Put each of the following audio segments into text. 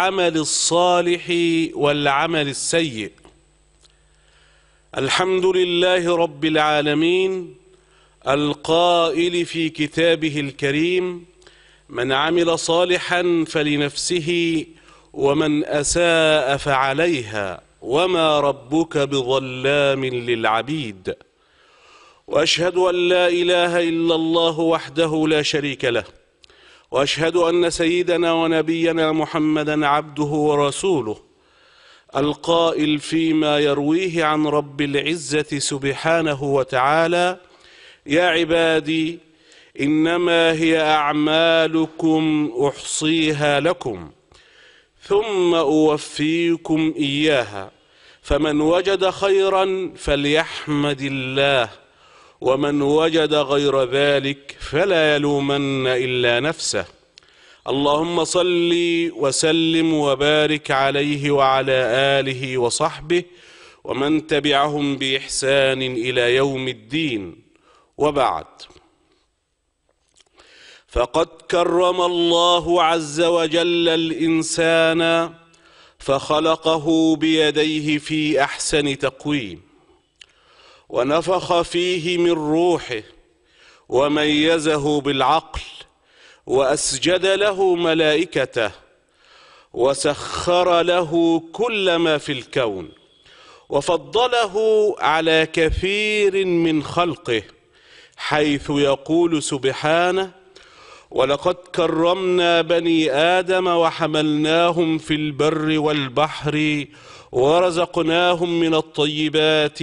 العمل الصالح والعمل السيء الحمد لله رب العالمين القائل في كتابه الكريم من عمل صالحا فلنفسه ومن أساء فعليها وما ربك بظلام للعبيد وأشهد أن لا إله إلا الله وحده لا شريك له واشهد ان سيدنا ونبينا محمدا عبده ورسوله القائل فيما يرويه عن رب العزه سبحانه وتعالى يا عبادي انما هي اعمالكم احصيها لكم ثم اوفيكم اياها فمن وجد خيرا فليحمد الله ومن وجد غير ذلك فلا يلومن إلا نفسه اللهم صل وسلم وبارك عليه وعلى آله وصحبه ومن تبعهم بإحسان إلى يوم الدين وبعد فقد كرم الله عز وجل الإنسان فخلقه بيديه في أحسن تقويم ونفخ فيه من روحه وميزه بالعقل واسجد له ملائكته وسخر له كل ما في الكون وفضله على كثير من خلقه حيث يقول سبحانه ولقد كرمنا بني ادم وحملناهم في البر والبحر ورزقناهم من الطيبات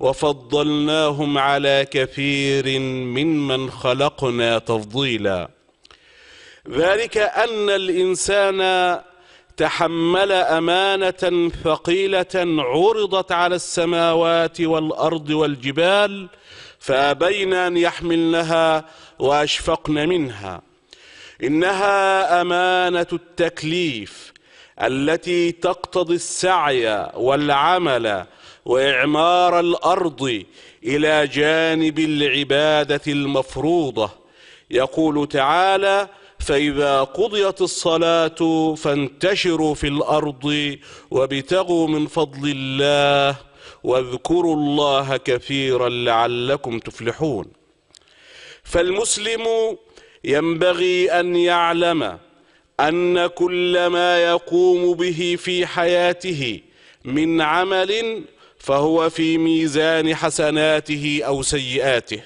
وفضلناهم على كثير ممن خلقنا تفضيلا ذلك ان الانسان تحمل امانه ثقيله عرضت على السماوات والارض والجبال فابين ان يحملنها واشفقن منها انها امانه التكليف التي تقتضي السعي والعمل واعمار الارض الى جانب العباده المفروضه يقول تعالى فاذا قضيت الصلاه فانتشروا في الارض وابتغوا من فضل الله واذكروا الله كثيرا لعلكم تفلحون فالمسلم ينبغي ان يعلم أن كل ما يقوم به في حياته من عمل فهو في ميزان حسناته أو سيئاته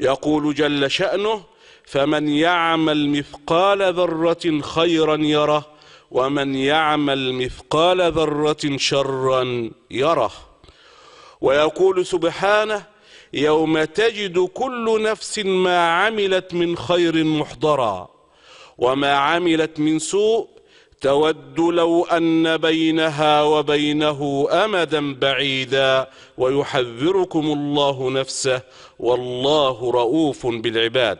يقول جل شأنه فمن يعمل مثقال ذرة خيرا يره ومن يعمل مثقال ذرة شرا يره ويقول سبحانه يوم تجد كل نفس ما عملت من خير محضرًا وما عملت من سوء تود لو أن بينها وبينه أمدا بعيدا ويحذركم الله نفسه والله رؤوف بالعباد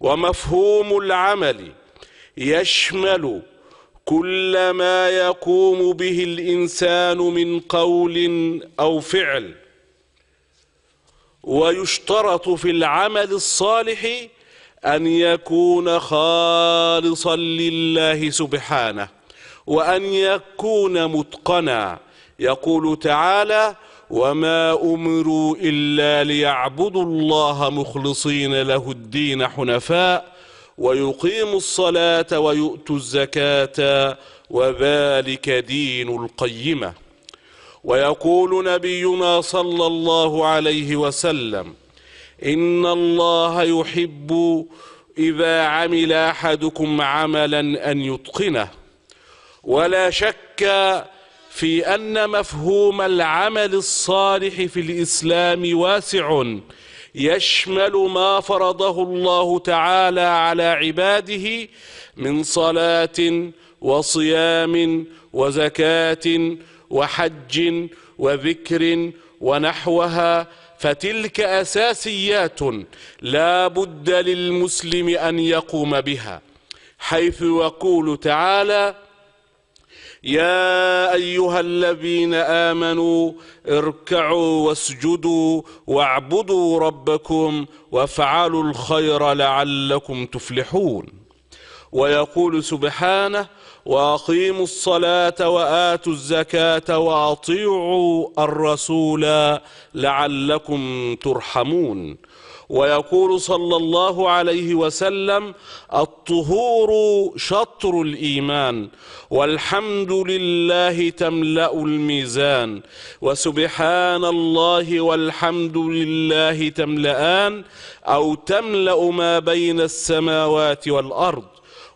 ومفهوم العمل يشمل كل ما يقوم به الإنسان من قول أو فعل ويشترط في العمل الصالح أن يكون خالصا لله سبحانه وأن يكون متقنا يقول تعالى وما أمروا إلا ليعبدوا الله مخلصين له الدين حنفاء ويقيموا الصلاة ويؤتوا الزكاة وذلك دين القيمة ويقول نبينا صلى الله عليه وسلم إن الله يحب إذا عمل أحدكم عملا أن يتقنه ولا شك في أن مفهوم العمل الصالح في الإسلام واسع يشمل ما فرضه الله تعالى على عباده من صلاة وصيام وزكاة وحج وذكر ونحوها فتلك أساسيات لا بد للمسلم أن يقوم بها حيث يقول تعالى يا أيها الذين آمنوا اركعوا واسجدوا واعبدوا ربكم وافعلوا الخير لعلكم تفلحون ويقول سبحانه واقيموا الصلاه واتوا الزكاه واطيعوا الرسول لعلكم ترحمون ويقول صلى الله عليه وسلم الطهور شطر الايمان والحمد لله تملا الميزان وسبحان الله والحمد لله تملأان او تملا ما بين السماوات والارض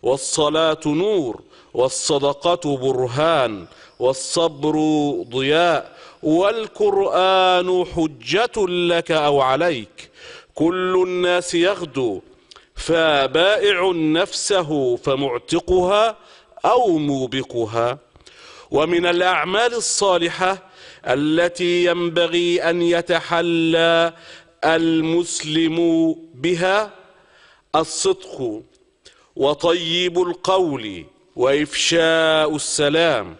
والصلاه نور والصدقة برهان والصبر ضياء والقرآن حجة لك أو عليك كل الناس يغدو فبائع نفسه فمعتقها أو موبقها ومن الأعمال الصالحة التي ينبغي أن يتحلى المسلم بها الصدق وطيب القول وافشاء السلام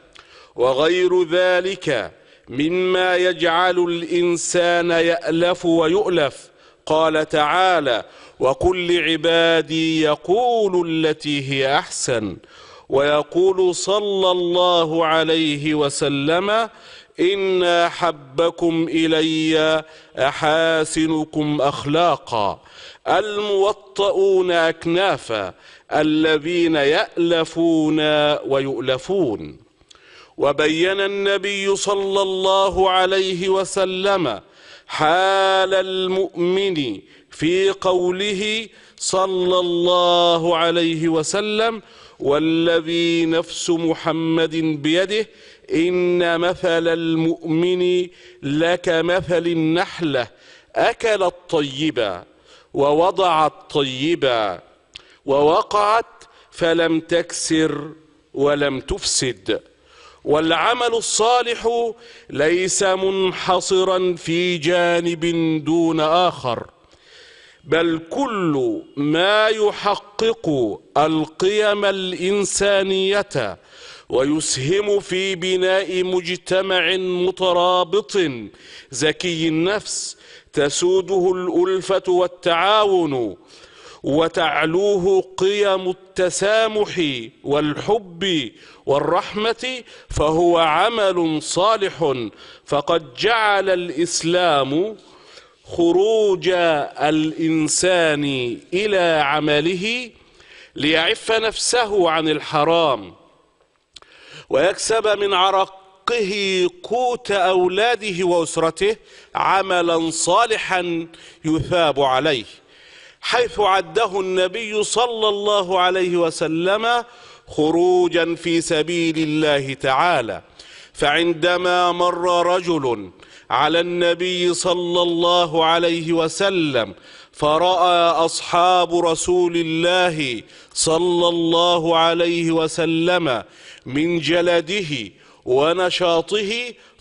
وغير ذلك مما يجعل الانسان يالف ويؤلف قال تعالى وقل لعبادي يقول التي هي احسن ويقول صلى الله عليه وسلم إنا حبكم إلي أحاسنكم أخلاقا الموطؤون أكنافا الذين يألفون ويؤلفون وبين النبي صلى الله عليه وسلم حال المؤمن في قوله صلى الله عليه وسلم والذي نفس محمد بيده إن مثل المؤمن لكمثل النحلة اكل الطيبه ووضع الطيبه ووقعت فلم تكسر ولم تفسد والعمل الصالح ليس منحصرا في جانب دون آخر بل كل ما يحقق القيم الإنسانية ويسهم في بناء مجتمع مترابط زكي النفس تسوده الألفة والتعاون وتعلوه قيم التسامح والحب والرحمه فهو عمل صالح فقد جعل الاسلام خروج الانسان الى عمله ليعف نفسه عن الحرام ويكسب من عرقه قوت اولاده واسرته عملا صالحا يثاب عليه حيث عده النبي صلى الله عليه وسلم خروجا في سبيل الله تعالى فعندما مر رجل على النبي صلى الله عليه وسلم فراى اصحاب رسول الله صلى الله عليه وسلم من جلده ونشاطه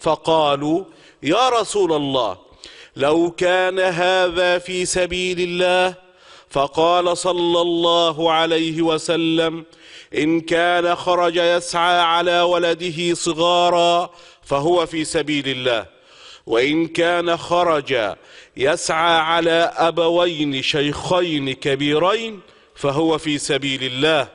فقالوا يا رسول الله لو كان هذا في سبيل الله فقال صلى الله عليه وسلم ان كان خرج يسعى على ولده صغارا فهو في سبيل الله وان كان خرج يسعى على ابوين شيخين كبيرين فهو في سبيل الله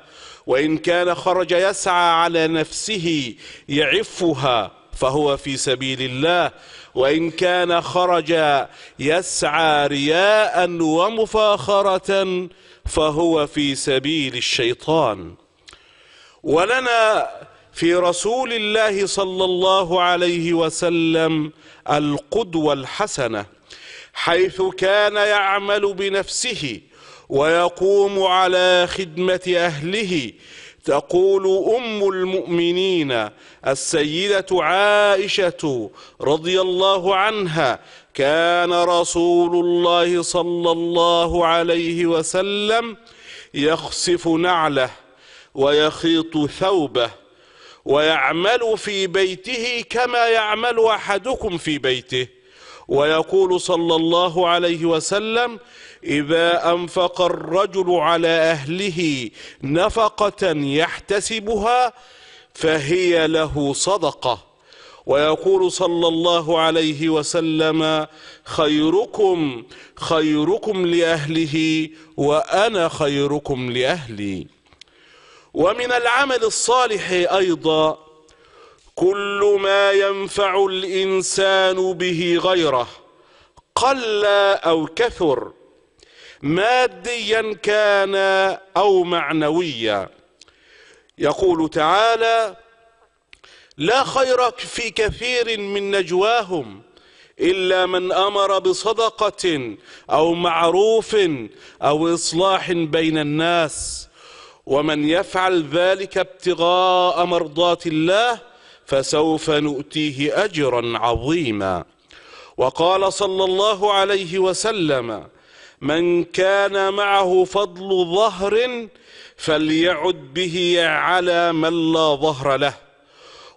وان كان خرج يسعى على نفسه يعفها فهو في سبيل الله وإن كان خرج يسعى رياء ومفاخرة فهو في سبيل الشيطان ولنا في رسول الله صلى الله عليه وسلم القدوة الحسنة حيث كان يعمل بنفسه ويقوم على خدمة أهله تقول أم المؤمنين السيدة عائشة رضي الله عنها كان رسول الله صلى الله عليه وسلم يخسف نعله ويخيط ثوبه ويعمل في بيته كما يعمل أحدكم في بيته ويقول صلى الله عليه وسلم إذا أنفق الرجل على أهله نفقة يحتسبها فهي له صدقة ويقول صلى الله عليه وسلم خيركم خيركم لأهله وأنا خيركم لأهلي ومن العمل الصالح أيضا كل ما ينفع الإنسان به غيره قل أو كثر ماديا كان أو معنويا يقول تعالى لا خير في كثير من نجواهم إلا من أمر بصدقة أو معروف أو إصلاح بين الناس ومن يفعل ذلك ابتغاء مرضات الله فسوف نؤتيه أجرا عظيما وقال صلى الله عليه وسلم من كان معه فضل ظهر فليعد به على من لا ظهر له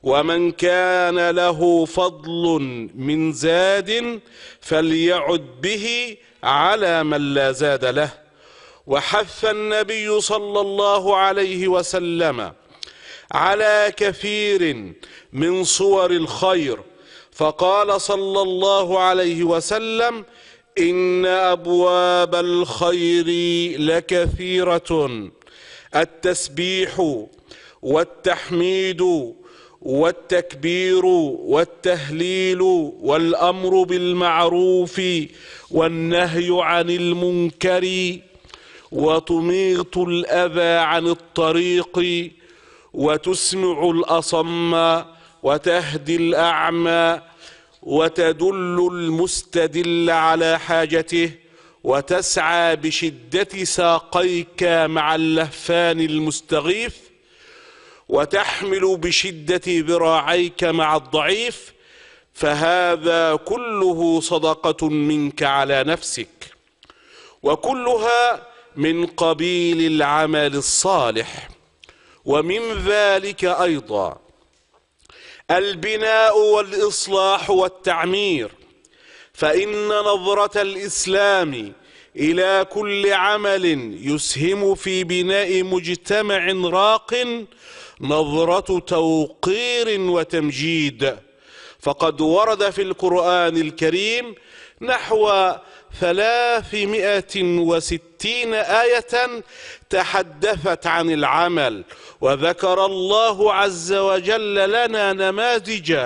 ومن كان له فضل من زاد فليعد به على من لا زاد له وحث النبي صلى الله عليه وسلم على كثير من صور الخير فقال صلى الله عليه وسلم ان ابواب الخير لكثيره التسبيح والتحميد والتكبير والتهليل والامر بالمعروف والنهي عن المنكر وتميط الاذى عن الطريق وتسمع الاصم وتهدي الاعمى وتدل المستدل على حاجته وتسعى بشده ساقيك مع اللهفان المستغيث وتحمل بشده ذراعيك مع الضعيف فهذا كله صدقه منك على نفسك وكلها من قبيل العمل الصالح ومن ذلك أيضا البناء والإصلاح والتعمير فإن نظرة الإسلام إلى كل عمل يسهم في بناء مجتمع راق نظرة توقير وتمجيد فقد ورد في القرآن الكريم نحو ثلاثمائة وستين آية تحدثت عن العمل وذكر الله عز وجل لنا نماذج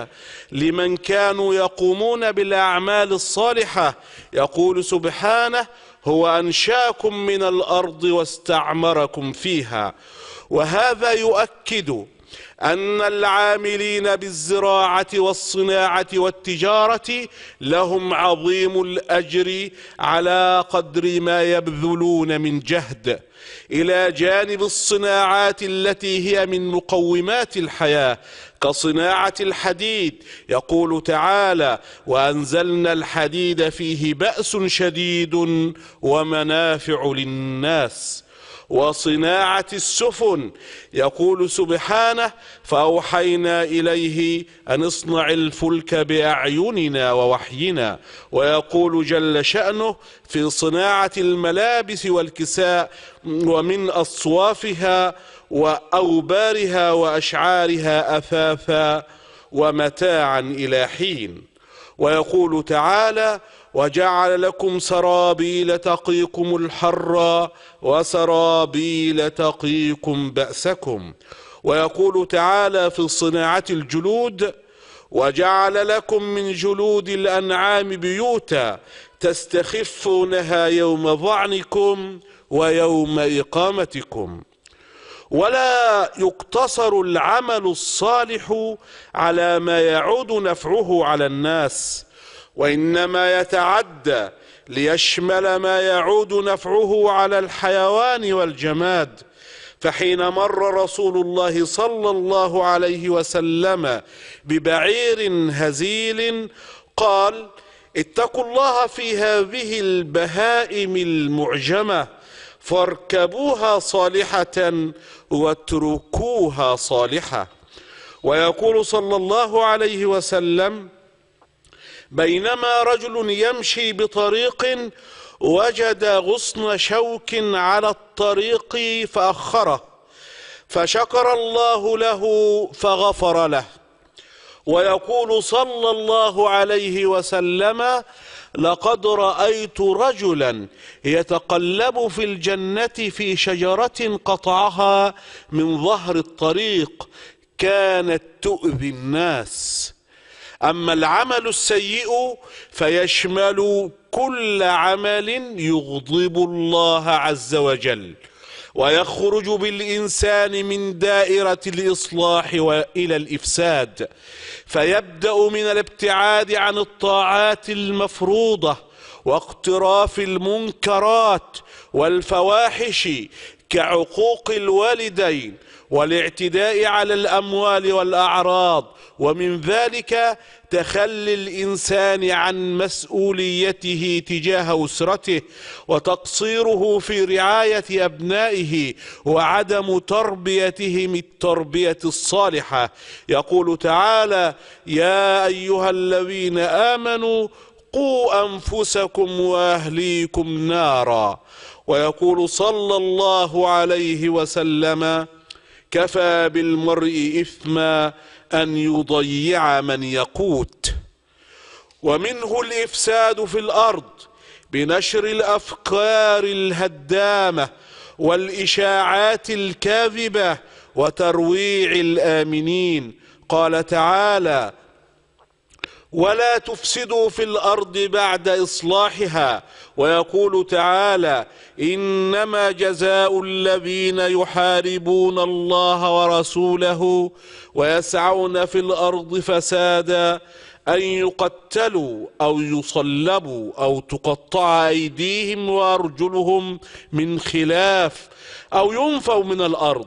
لمن كانوا يقومون بالأعمال الصالحة يقول سبحانه هو أنشاكم من الأرض واستعمركم فيها وهذا يؤكد أن العاملين بالزراعة والصناعة والتجارة لهم عظيم الأجر على قدر ما يبذلون من جهد إلى جانب الصناعات التي هي من مقومات الحياة كصناعة الحديد يقول تعالى وأنزلنا الحديد فيه بأس شديد ومنافع للناس وصناعة السفن يقول سبحانه فأوحينا إليه أن اصنع الفلك بأعيننا ووحينا ويقول جل شأنه في صناعة الملابس والكساء ومن أصوافها وأوبارها وأشعارها أثاثا ومتاعا إلى حين ويقول تعالى وجعل لكم سرابيل تقيكم الحر وسرابيل تقيكم بأسكم ويقول تعالى في صناعة الجلود وجعل لكم من جلود الأنعام بيوتا تستخفونها يوم ظعنكم ويوم إقامتكم ولا يقتصر العمل الصالح على ما يعود نفعه على الناس وانما يتعدى ليشمل ما يعود نفعه على الحيوان والجماد فحين مر رسول الله صلى الله عليه وسلم ببعير هزيل قال اتقوا الله في هذه البهائم المعجمه فاركبوها صالحه واتركوها صالحه ويقول صلى الله عليه وسلم بينما رجل يمشي بطريق وجد غصن شوك على الطريق فأخره فشكر الله له فغفر له ويقول صلى الله عليه وسلم لقد رأيت رجلا يتقلب في الجنة في شجرة قطعها من ظهر الطريق كانت تؤذي الناس أما العمل السيء فيشمل كل عمل يغضب الله عز وجل ويخرج بالإنسان من دائرة الإصلاح وإلى الإفساد فيبدأ من الابتعاد عن الطاعات المفروضة واقتراف المنكرات والفواحش كعقوق الوالدين والاعتداء على الأموال والأعراض ومن ذلك تخلي الإنسان عن مسؤوليته تجاه أسرته وتقصيره في رعاية أبنائه وعدم تربيتهم التربية الصالحة يقول تعالى يا أيها الذين آمنوا قوا أنفسكم وأهليكم نارا ويقول صلى الله عليه وسلم كفى بالمرء إثما أن يضيع من يقوت ومنه الإفساد في الأرض بنشر الأفكار الهدامة والإشاعات الكاذبة وترويع الآمنين قال تعالى ولا تفسدوا في الارض بعد اصلاحها ويقول تعالى انما جزاء الذين يحاربون الله ورسوله ويسعون في الارض فسادا ان يقتلوا او يصلبوا او تقطع ايديهم وارجلهم من خلاف او ينفوا من الارض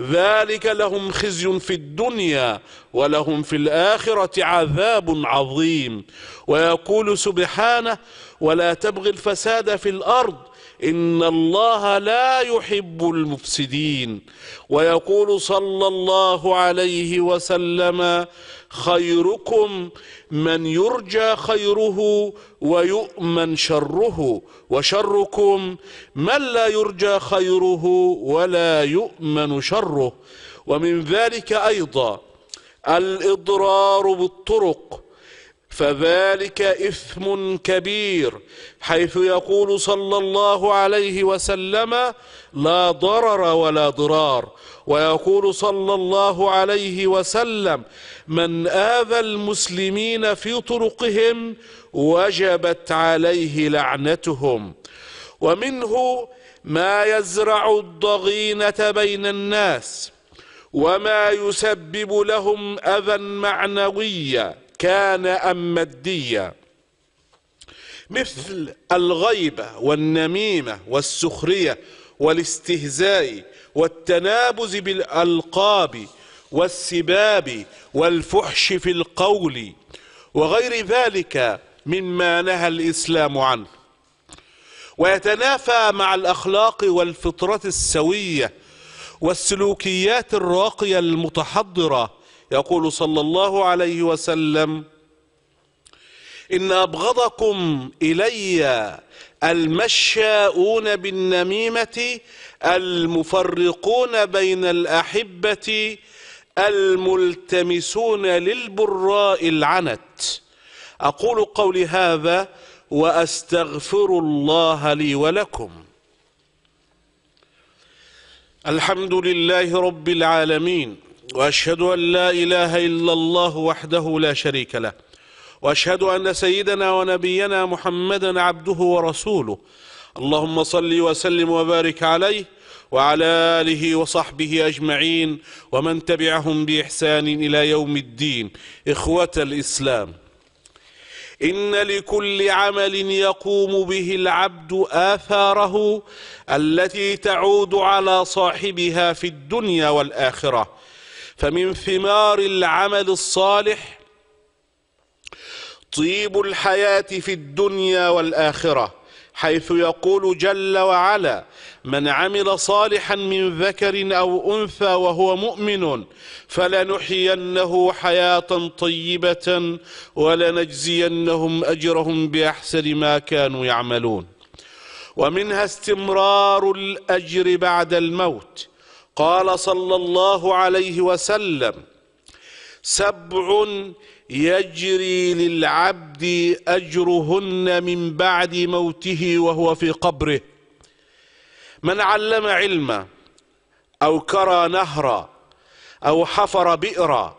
ذلك لهم خزي في الدنيا ولهم في الآخرة عذاب عظيم ويقول سبحانه ولا تبغي الفساد في الأرض إن الله لا يحب المفسدين ويقول صلى الله عليه وسلم خيركم من يرجى خيره ويؤمن شره وشركم من لا يرجى خيره ولا يؤمن شره ومن ذلك أيضا الإضرار بالطرق فذلك إثم كبير حيث يقول صلى الله عليه وسلم لا ضرر ولا ضرار ويقول صلى الله عليه وسلم من آذى المسلمين في طرقهم وجبت عليه لعنتهم ومنه ما يزرع الضغينة بين الناس وما يسبب لهم أذى معنويًا كان أم ماديا مثل الغيبة والنميمة والسخرية والاستهزاء والتنابز بالألقاب والسباب والفحش في القول وغير ذلك مما نهى الإسلام عنه ويتنافى مع الأخلاق والفطرة السوية والسلوكيات الراقية المتحضرة يقول صلى الله عليه وسلم إن أبغضكم إلي المشاؤون بالنميمة المفرقون بين الأحبة الملتمسون للبراء العنت أقول قولي هذا وأستغفر الله لي ولكم الحمد لله رب العالمين واشهد ان لا اله الا الله وحده لا شريك له واشهد ان سيدنا ونبينا محمدا عبده ورسوله اللهم صل وسلم وبارك عليه وعلى اله وصحبه اجمعين ومن تبعهم باحسان الى يوم الدين اخوه الاسلام ان لكل عمل يقوم به العبد اثاره التي تعود على صاحبها في الدنيا والاخره فمن ثمار العمل الصالح طيب الحياة في الدنيا والآخرة حيث يقول جل وعلا من عمل صالحا من ذكر أو أنثى وهو مؤمن فلنحيينه حياة طيبة ولنجزينهم أجرهم بأحسن ما كانوا يعملون ومنها استمرار الأجر بعد الموت قال صلى الله عليه وسلم سبع يجري للعبد اجرهن من بعد موته وهو في قبره من علم علما او كرى نهرا او حفر بئرا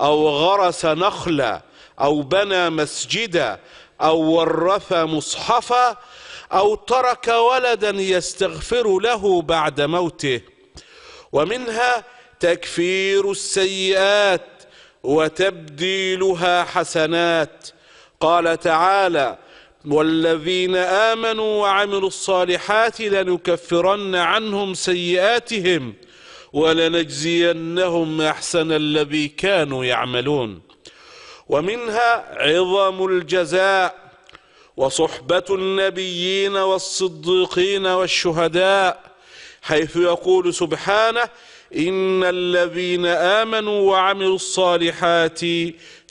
او غرس نخلا او بنى مسجدا او ورث مصحفا او ترك ولدا يستغفر له بعد موته ومنها تكفير السيئات وتبديلها حسنات قال تعالى والذين امنوا وعملوا الصالحات لنكفرن عنهم سيئاتهم ولنجزينهم احسن الذي كانوا يعملون ومنها عظم الجزاء وصحبه النبيين والصديقين والشهداء حيث يقول سبحانه إن الذين آمنوا وعملوا الصالحات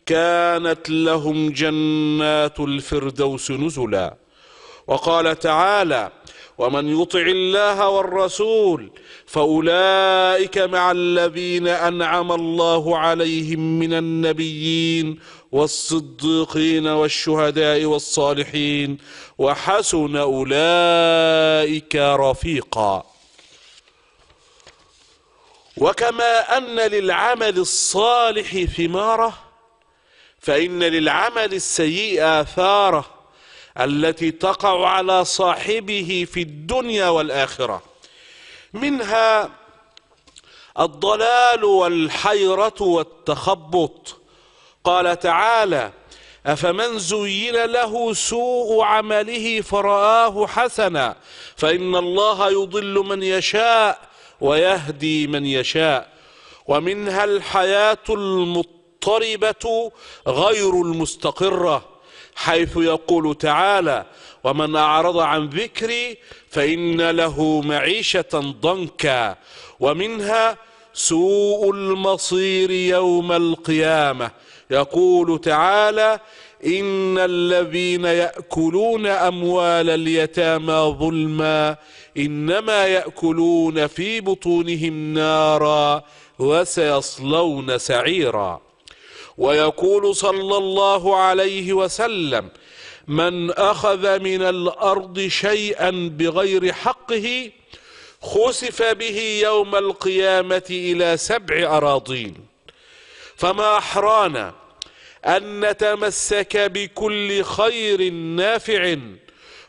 كانت لهم جنات الفردوس نزلا وقال تعالى ومن يطع الله والرسول فاولئك مع الذين انعم الله عليهم من النبيين والصديقين والشهداء والصالحين وحسن اولئك رفيقا وكما أن للعمل الصالح ثمارة فإن للعمل السيء آثارة التي تقع على صاحبه في الدنيا والآخرة منها الضلال والحيرة والتخبط قال تعالى أفمن زين له سوء عمله فرآه حسنا فإن الله يضل من يشاء ويهدي من يشاء ومنها الحياة المضطربة غير المستقرة حيث يقول تعالى ومن أعرض عن ذكري فإن له معيشة ضنكا ومنها سوء المصير يوم القيامة يقول تعالى إن الذين يأكلون أموال اليتامى ظلما إنما يأكلون في بطونهم نارا وسيصلون سعيرا ويقول صلى الله عليه وسلم من أخذ من الأرض شيئا بغير حقه خسف به يوم القيامة إلى سبع أراضين فما أحرانا أن نتمسك بكل خير نافع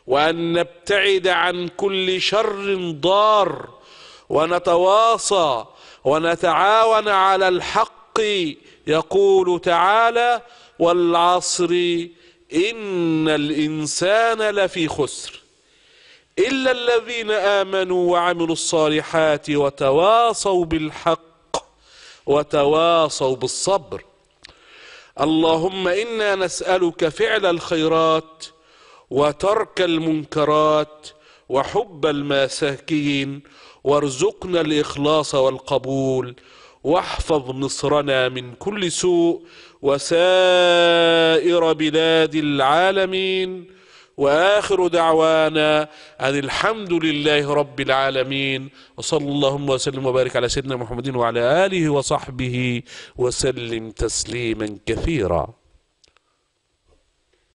وأن نبتعد عن كل شر ضار ونتواصى ونتعاون على الحق يقول تعالى والعصر إن الإنسان لفي خسر إلا الذين آمنوا وعملوا الصالحات وتواصوا بالحق وتواصوا بالصبر اللهم انا نسالك فعل الخيرات وترك المنكرات وحب المساكين وارزقنا الاخلاص والقبول واحفظ مصرنا من كل سوء وسائر بلاد العالمين واخر دعوانا ان الحمد لله رب العالمين وصلى اللهم وسلم وبارك على سيدنا محمد وعلى اله وصحبه وسلم تسليما كثيرا